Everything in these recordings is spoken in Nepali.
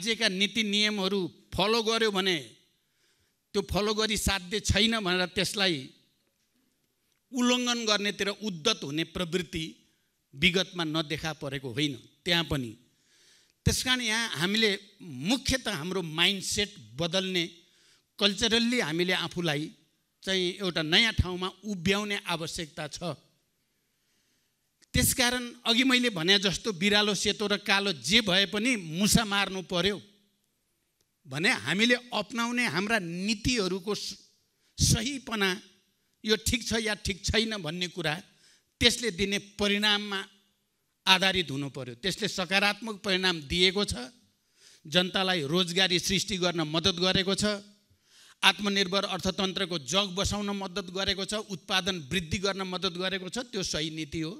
राज्यका नीति नियमहरू फलो गर्यो भने त्यो फलो गरी साध्य छैन भनेर त्यसलाई उल्लङ्घन गर्नेतिर उद्धत हुने प्रवृत्ति विगतमा नदेखा परेको होइन त्यहाँ पनि त्यस कारण यहाँ हामीले मुख्यत हाम्रो माइन्डसेट बदल्ने कल्चरल्ली हामीले आफूलाई चाहिँ एउटा नयाँ ठाउँमा उभ्याउने आवश्यकता छ त्यसकारण अघि मैले भने जस्तो बिरालो सेतो र कालो जे भए पनि मुसा मार्नु पर्यो भने हामीले अप्नाउने हाम्रा नीतिहरूको सहीपना यो ठिक छ या ठिक छैन भन्ने कुरा त्यसले दिने परिणाममा आधारित हुनु पर्यो त्यसले सकारात्मक परिणाम दिएको छ जनतालाई रोजगारी सृष्टि गर्न मद्दत गरेको छ आत्मनिर्भर अर्थतन्त्रको जग बसाउन मद्दत गरेको छ उत्पादन वृद्धि गर्न मद्दत गरेको छ त्यो सही नीति हो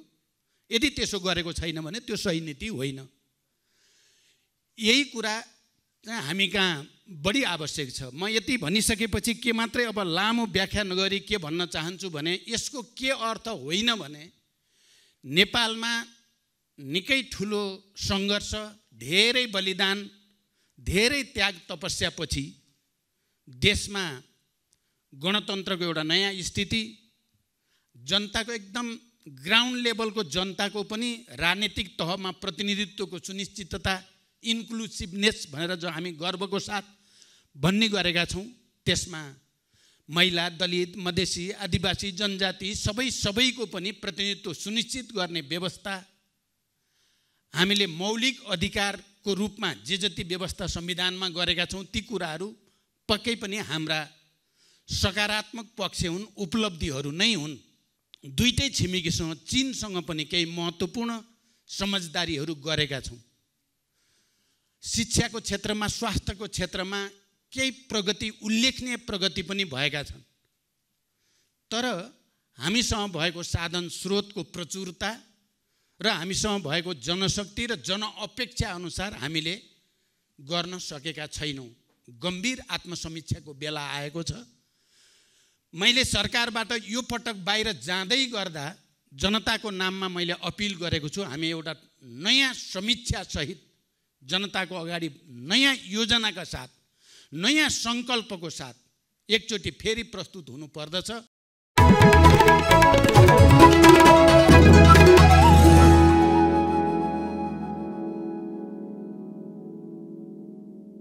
यदि त्यसो गरेको छैन भने त्यो सही नीति होइन यही कुरा हामी कहाँ बढी आवश्यक छ म यति भनिसकेपछि के मात्रै अब लामो व्याख्या नगरी के भन्न चाहन्छु भने यसको के अर्थ होइन भने नेपालमा निकै ठुलो सङ्घर्ष धेरै बलिदान धेरै त्याग तपस्यापछि देशमा गणतन्त्रको एउटा नयाँ स्थिति जनताको एकदम ग्राउन्ड लेभलको जनताको पनि राजनीतिक तहमा प्रतिनिधित्वको सुनिश्चितता इन्क्लुसिभनेस भनेर जो हामी गर्वको साथ भन्ने गरेका छौँ त्यसमा महिला दलित मधेसी आदिवासी जनजाति सबै सबैको पनि प्रतिनिधित्व सुनिश्चित गर्ने व्यवस्था हामीले मौलिक अधिकारको रूपमा जे जति व्यवस्था संविधानमा गरेका छौँ ती कुराहरू पक्कै पनि हाम्रा सकारात्मक पक्ष हुन् उपलब्धिहरू नै हुन् दुइटै छिमेकीसँग चिनसँग पनि केही महत्त्वपूर्ण समझदारीहरू गरेका छौँ शिक्षाको क्षेत्रमा स्वास्थ्यको क्षेत्रमा केही प्रगति उल्लेखनीय प्रगति पनि भएका छन् तर हामीसँग भएको साधन स्रोतको प्रचुरता र हामीसँग भएको जनशक्ति र जनअपेक्षा अनुसार हामीले गर्न सकेका छैनौँ गम्भीर आत्मसमीक्षाको बेला आएको छ मैले सरकारबाट यो पटक बाहिर जाँदै गर्दा जनताको नाममा मैले अपिल गरेको छु हामी एउटा नयाँ समीक्षासहित जनताको अगाडि नयाँ योजनाका साथ नयाँ सङ्कल्पको साथ एकचोटि फेरि प्रस्तुत हुनुपर्दछ